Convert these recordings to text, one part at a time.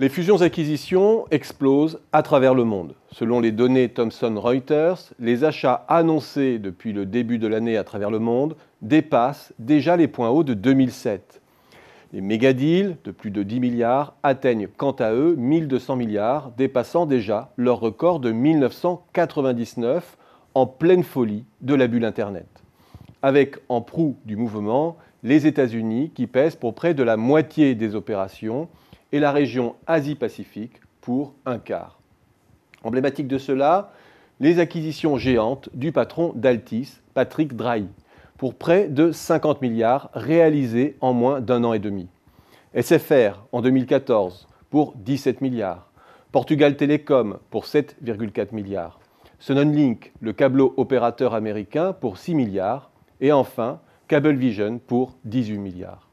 Les fusions-acquisitions explosent à travers le monde. Selon les données Thomson Reuters, les achats annoncés depuis le début de l'année à travers le monde dépassent déjà les points hauts de 2007. Les mégadeals de plus de 10 milliards atteignent quant à eux 1200 milliards, dépassant déjà leur record de 1999 en pleine folie de la bulle Internet. Avec en proue du mouvement les États-Unis qui pèsent pour près de la moitié des opérations et la région Asie-Pacifique pour un quart. Emblématique de cela, les acquisitions géantes du patron d'Altis, Patrick Drahi, pour près de 50 milliards réalisés en moins d'un an et demi. SFR en 2014 pour 17 milliards, Portugal Telecom pour 7,4 milliards, Sunonlink, le câbleau opérateur américain, pour 6 milliards, et enfin Cablevision pour 18 milliards.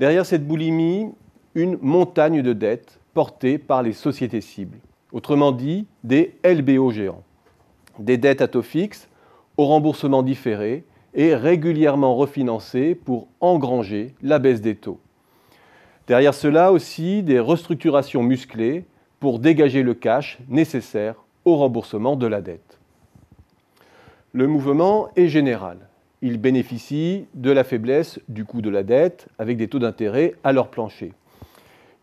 Derrière cette boulimie, une montagne de dettes portées par les sociétés cibles, autrement dit des LBO géants. Des dettes à taux fixe, au remboursement différé et régulièrement refinancées pour engranger la baisse des taux. Derrière cela aussi des restructurations musclées pour dégager le cash nécessaire au remboursement de la dette. Le mouvement est général. Il bénéficie de la faiblesse du coût de la dette avec des taux d'intérêt à leur plancher.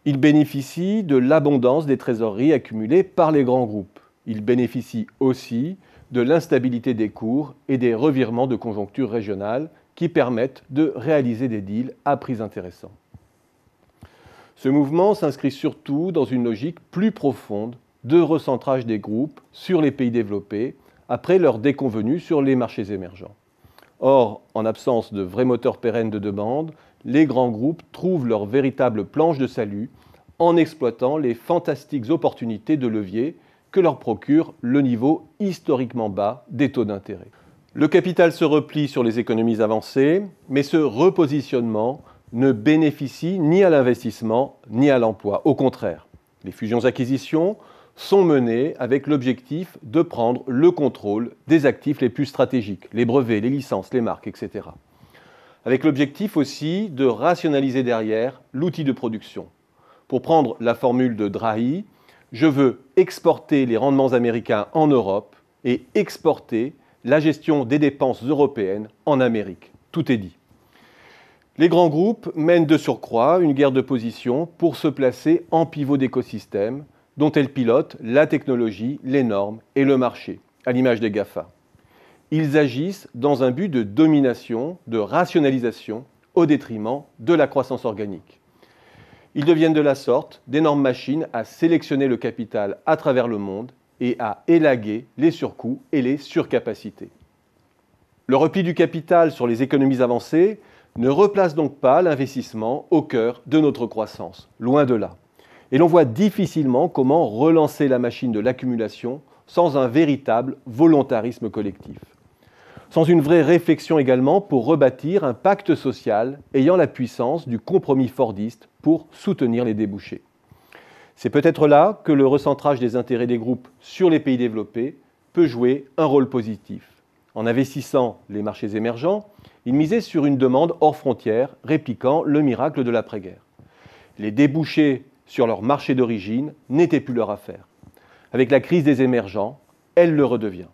Il bénéficie de l'abondance des trésoreries accumulées par les grands groupes. Il bénéficie aussi de l'instabilité des cours et des revirements de conjoncture régionale qui permettent de réaliser des deals à prix intéressants. Ce mouvement s'inscrit surtout dans une logique plus profonde de recentrage des groupes sur les pays développés après leur déconvenue sur les marchés émergents. Or, en absence de vrais moteurs pérennes de demande, les grands groupes trouvent leur véritable planche de salut en exploitant les fantastiques opportunités de levier que leur procure le niveau historiquement bas des taux d'intérêt. Le capital se replie sur les économies avancées, mais ce repositionnement ne bénéficie ni à l'investissement ni à l'emploi. Au contraire, les fusions-acquisitions sont menées avec l'objectif de prendre le contrôle des actifs les plus stratégiques, les brevets, les licences, les marques, etc avec l'objectif aussi de rationaliser derrière l'outil de production. Pour prendre la formule de Drahi, je veux exporter les rendements américains en Europe et exporter la gestion des dépenses européennes en Amérique. Tout est dit. Les grands groupes mènent de surcroît une guerre de position pour se placer en pivot d'écosystème dont elles pilotent la technologie, les normes et le marché, à l'image des GAFA ils agissent dans un but de domination, de rationalisation, au détriment de la croissance organique. Ils deviennent de la sorte d'énormes machines à sélectionner le capital à travers le monde et à élaguer les surcoûts et les surcapacités. Le repli du capital sur les économies avancées ne replace donc pas l'investissement au cœur de notre croissance, loin de là. Et l'on voit difficilement comment relancer la machine de l'accumulation sans un véritable volontarisme collectif sans une vraie réflexion également pour rebâtir un pacte social ayant la puissance du compromis fordiste pour soutenir les débouchés. C'est peut-être là que le recentrage des intérêts des groupes sur les pays développés peut jouer un rôle positif. En investissant les marchés émergents, ils misaient sur une demande hors frontières, répliquant le miracle de l'après-guerre. Les débouchés sur leur marché d'origine n'étaient plus leur affaire. Avec la crise des émergents, elle le redevient.